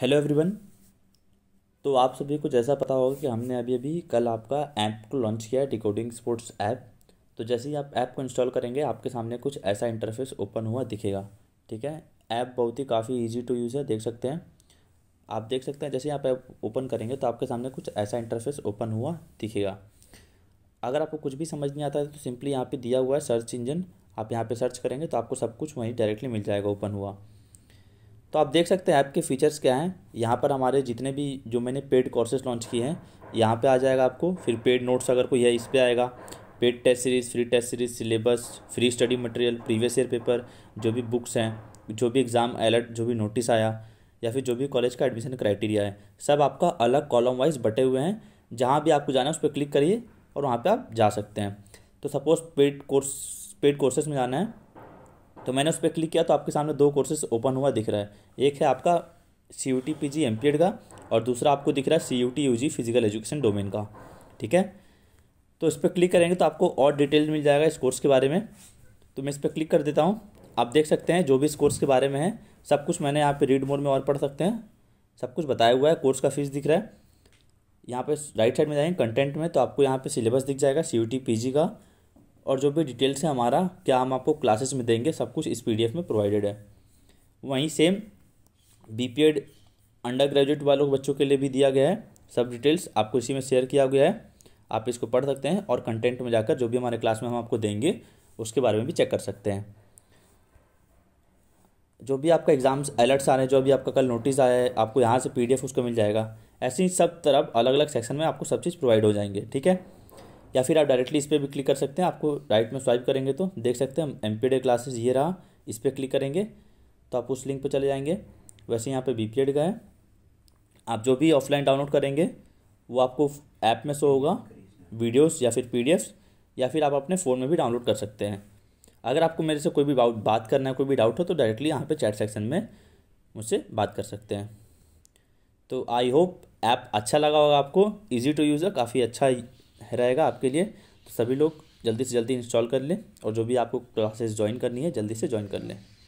hello everyone तो आप सभी को जैसा पता होगा कि हमने अभी अभी कल आपका ऐप को लॉन्च किया है डिकोडिंग स्पोर्ट्स ऐप तो जैसे ही आप ऐप को इंस्टॉल करेंगे आपके सामने कुछ ऐसा इंटरफेस ओपन हुआ दिखेगा ठीक है ऐप बहुत ही काफ़ी ईजी टू यूज़ है देख सकते हैं आप देख सकते हैं जैसे ही आप ऐप ओपन करेंगे तो आपके सामने कुछ ऐसा इंटरफेस ओपन हुआ दिखेगा अगर आपको कुछ भी समझ नहीं आता है तो सिंपली यहाँ पे दिया हुआ है सर्च इंजन आप यहाँ पे सर्च करेंगे तो आपको सब कुछ वहीं डायरेक्टली मिल जाएगा ओपन हुआ तो आप देख सकते हैं ऐप के फीचर्स क्या हैं यहाँ पर हमारे जितने भी जो मैंने पेड कोर्सेज लॉन्च किए हैं यहाँ पे आ जाएगा आपको फिर पेड नोट्स अगर कोई है इस पर आएगा paid test series free test series syllabus free study material previous year paper जो भी बुक्स हैं जो भी एग्ज़ाम अलर्ट जो भी नोटिस आया या फिर जो भी कॉलेज का एडमिशन क्राइटेरिया है सब आपका अलग कॉलम वाइज बटे हुए हैं जहाँ भी आपको जाना है उस पर क्लिक करिए और वहाँ पर आप जा सकते हैं तो suppose paid course paid courses में जाना है तो मैंने उस पर क्लिक किया तो आपके सामने दो कोर्सेस ओपन हुआ दिख रहा है एक है आपका C U T P G M P Ed का और दूसरा आपको दिख रहा है C U T U G physical education domain का ठीक है तो इस पर क्लिक करेंगे तो आपको और डिटेल मिल जाएगा इस कोर्स के बारे में तो मैं इस पर क्लिक कर देता हूँ आप देख सकते हैं जो भी इस कोर्स के बारे में है सब कुछ मैंने यहाँ पे रीड मोड में और पढ़ सकते हैं सब कुछ बताया हुआ है कोर्स का फीस दिख रहा है यहाँ पे राइट साइड में जाएंगे कंटेंट में तो आपको यहाँ पे सिलेबस दिख जाएगा C U T P G का और जो भी डिटेल्स है हमारा क्या हम आपको क्लासेस में देंगे सब कुछ इस पीडीएफ में प्रोवाइडेड है वहीं same B P Ed under graduate वालों बच्चों के लिए भी दिया गया है सब डिटेल्स आपको इसी में शेयर किया गया है आप इसको पढ़ सकते हैं और कंटेंट में जाकर जो भी हमारे क्लास में हम आपको देंगे उसके बारे में भी चेक कर सकते हैं जो भी आपका एग्ज़ाम्स अलर्ट्स आ रहे हैं जो भी आपका कल नोटिस आया है आपको यहाँ से पीडीएफ उसको मिल जाएगा ऐसे ही सब तरफ अलग अलग सेक्शन में आपको सब चीज़ प्रोवाइड हो जाएंगे ठीक है या फिर आप डायरेक्टली इस पर भी क्लिक कर सकते हैं आपको राइट में स्वाइप करेंगे तो देख सकते हैं एम पी क्लासेस ये रहा इस पर क्लिक करेंगे तो आप उस लिंक पर चले जाएंगे वैसे यहाँ पर बी पी का है आप जो भी ऑफलाइन डाउनलोड करेंगे वो आपको ऐप में शो होगा वीडियोस या फिर पी या फिर आप अपने फ़ोन में भी डाउनलोड कर सकते हैं अगर आपको मेरे से कोई भी बात करना है कोई भी डाउट हो तो डायरेक्टली यहाँ पे चैट सेक्शन में मुझसे बात कर सकते हैं तो आई होप ऐप अच्छा लगा होगा आपको इजी टू यूज़ है काफ़ी अच्छा रहेगा आपके लिए तो सभी लोग जल्दी से जल्दी इंस्टॉल कर लें और जो भी आपको क्लासेस ज्वाइन करनी है जल्दी से ज्वाइन कर लें